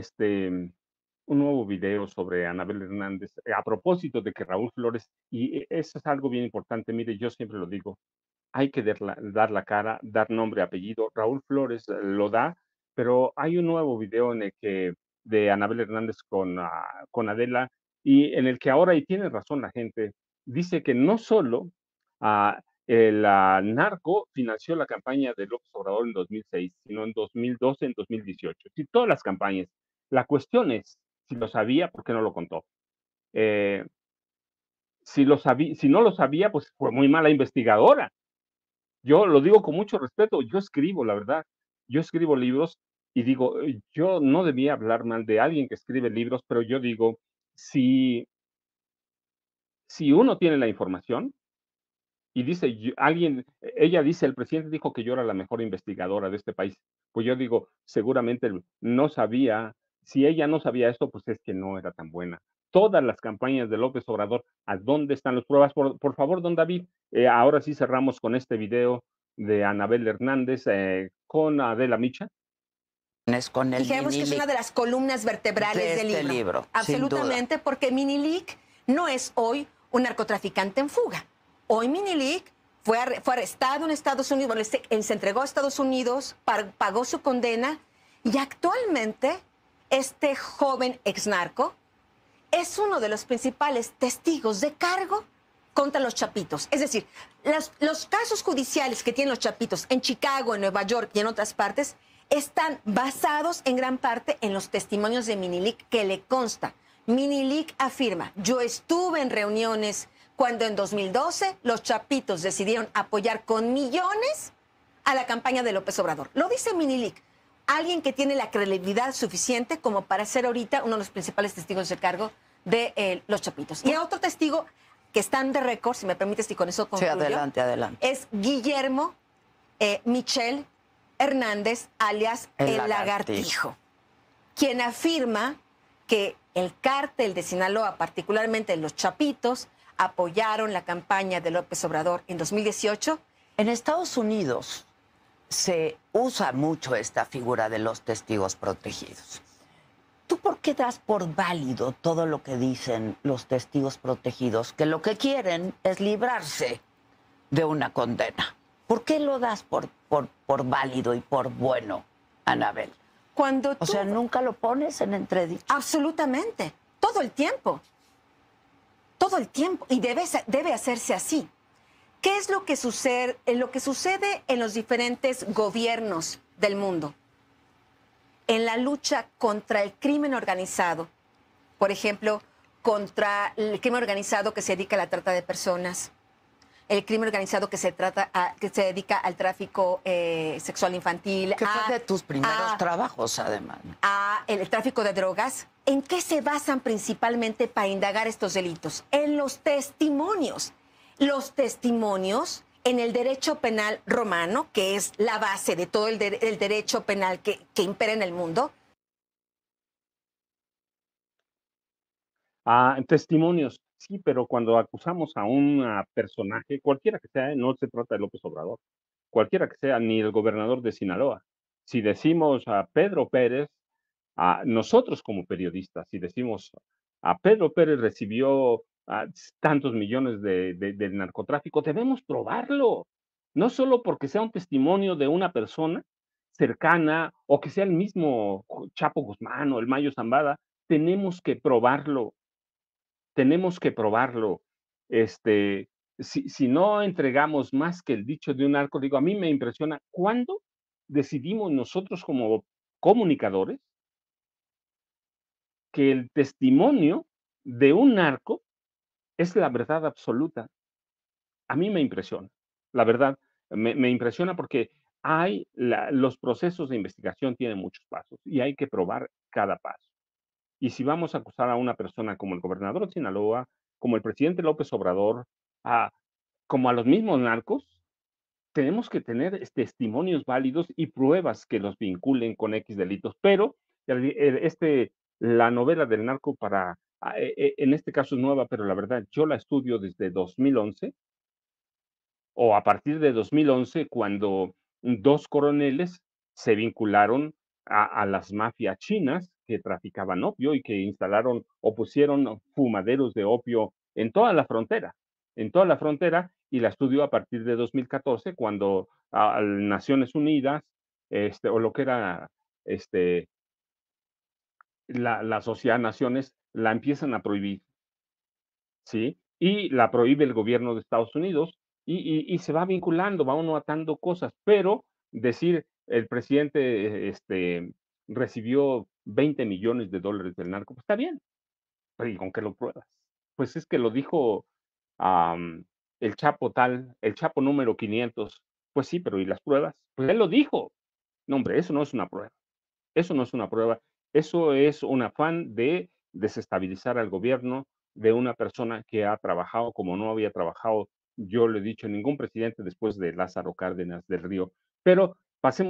este, mm, un nuevo video sobre Anabel Hernández eh, a propósito de que Raúl Flores, y eh, eso es algo bien importante, mire, yo siempre lo digo, hay que dar la, dar la cara, dar nombre, apellido. Raúl Flores eh, lo da, pero hay un nuevo video en el que de Anabel Hernández con, ah, con Adela y en el que ahora, y tiene razón la gente, dice que no solo ah, el ah, narco financió la campaña de López Obrador en 2006, sino en 2012, en 2018. y todas las campañas, la cuestión es, si lo sabía, ¿por qué no lo contó? Eh, si, lo sabía, si no lo sabía, pues fue muy mala investigadora. Yo lo digo con mucho respeto, yo escribo, la verdad. Yo escribo libros y digo, yo no debía hablar mal de alguien que escribe libros, pero yo digo, si, si uno tiene la información y dice, alguien, e-, ella dice, el presidente dijo que yo era la mejor investigadora de este país, pues yo digo, seguramente no sabía si ella no sabía esto, pues es que no era tan buena. Todas las campañas de López Obrador, ¿a dónde están las pruebas? Por, favor, don David, eh, ahora sí cerramos con este video de Anabel Hernández eh, con Adela Micha. Con el que es una de las columnas vertebrales del este libro. Absolutamente, porque Minilic no es hoy un narcotraficante en fuga. Hoy Minilic fue, fue arrestado en Estados Unidos, se entregó a Estados Unidos, pagó su condena y actualmente este joven exnarco es uno de los principales testigos de cargo contra los chapitos. Es decir, los casos judiciales que tienen los chapitos en Chicago, en Nueva York y en otras partes están basados en gran parte en los testimonios de Minilic que le consta. Minilic afirma, yo estuve en reuniones cuando en 2012 los chapitos decidieron apoyar con millones a la campaña de López Obrador. Lo dice Minilic alguien que tiene la credibilidad suficiente como para ser ahorita uno de los principales testigos de cargo de eh, los Chapitos. Y otro testigo que están de récord, si me permites, y con eso concluyo. Sí, adelante, adelante. Es Guillermo eh, Michel Hernández, alias El, lagartijo, quien afirma que el cártel de Sinaloa, particularmente los Chapitos, apoyaron la campaña de López Obrador en 2018. En Estados Unidos, se usa mucho esta figura de los testigos protegidos. ¿Tú por qué das por válido todo lo que dicen los testigos protegidos, que lo que quieren es librarse de una condena? ¿Por qué lo das por, por, válido y por bueno, Anabel? Cuando O sea, nunca lo pones en entredicho. Absolutamente, todo el tiempo. Todo el tiempo. Y debe, debe hacerse así. ¿Qué es lo que sucede, lo que sucede en los diferentes gobiernos del mundo? En la lucha contra el crimen organizado, por ejemplo, contra el crimen organizado que se dedica a la trata de personas, el crimen organizado que se trata que se dedica al tráfico eh, sexual infantil. ¿Qué fue de tus primeros trabajos, además. A el, tráfico de drogas. ¿En qué se basan principalmente para indagar estos delitos? En los testimonios los testimonios en el derecho penal romano, que es la base de todo el, derecho penal que, impera en el mundo? Ah, testimonios, sí, pero cuando acusamos a un personaje, cualquiera que sea, ¿eh? no se trata de López Obrador, cualquiera que sea, ni el gobernador de Sinaloa. Si decimos a Pedro Pérez, a nosotros como periodistas, si decimos a Pedro Pérez recibió a ah, tantos millones de, narcotráfico, debemos probarlo. No solo porque sea un testimonio de una persona cercana o que sea el mismo Chapo Guzmán o el Mayo Zambada, tenemos que probarlo. Tenemos que probarlo. Este, si, si no entregamos más que el dicho de un narco, digo, a mí me impresiona cuándo decidimos nosotros como comunicadores que el testimonio de un narco es la verdad absoluta. A mí me impresiona, la verdad, me, impresiona porque hay los procesos de investigación tienen muchos pasos y hay que probar cada paso. Y si vamos a acusar a una persona como el gobernador de Sinaloa, como el presidente López Obrador, a, como a los mismos narcos, tenemos que tener testimonios válidos y pruebas que los vinculen con X delitos. Pero este, la novela del narco para Ah, e, e, en este caso es nueva, pero la verdad yo la estudio desde 2011 o a partir de 2011 cuando dos coroneles se vincularon a, las mafias chinas que traficaban opio y que instalaron o pusieron fumaderos de opio en toda la frontera, en toda la frontera, y la estudio a partir de 2014 cuando Naciones Unidas, este, o lo que era este, la, la Sociedad de Naciones, la empiezan a prohibir, ¿sí? Y la prohíbe el gobierno de Estados Unidos y, se va vinculando, va uno atando cosas, pero decir, el presidente este, recibió 20 millones de dólares del narco, pues está bien, con qué lo pruebas? Pues es que lo dijo el Chapo tal, el Chapo número 500, pues sí, pero ¿y las pruebas? Pues él lo dijo. No, hombre, eso no es una prueba. Eso no es una prueba. Eso es un afán de desestabilizar al gobierno de una persona que ha trabajado como no había trabajado, yo lo he dicho, ningún presidente después de Lázaro Cárdenas del Río. Pero pasemos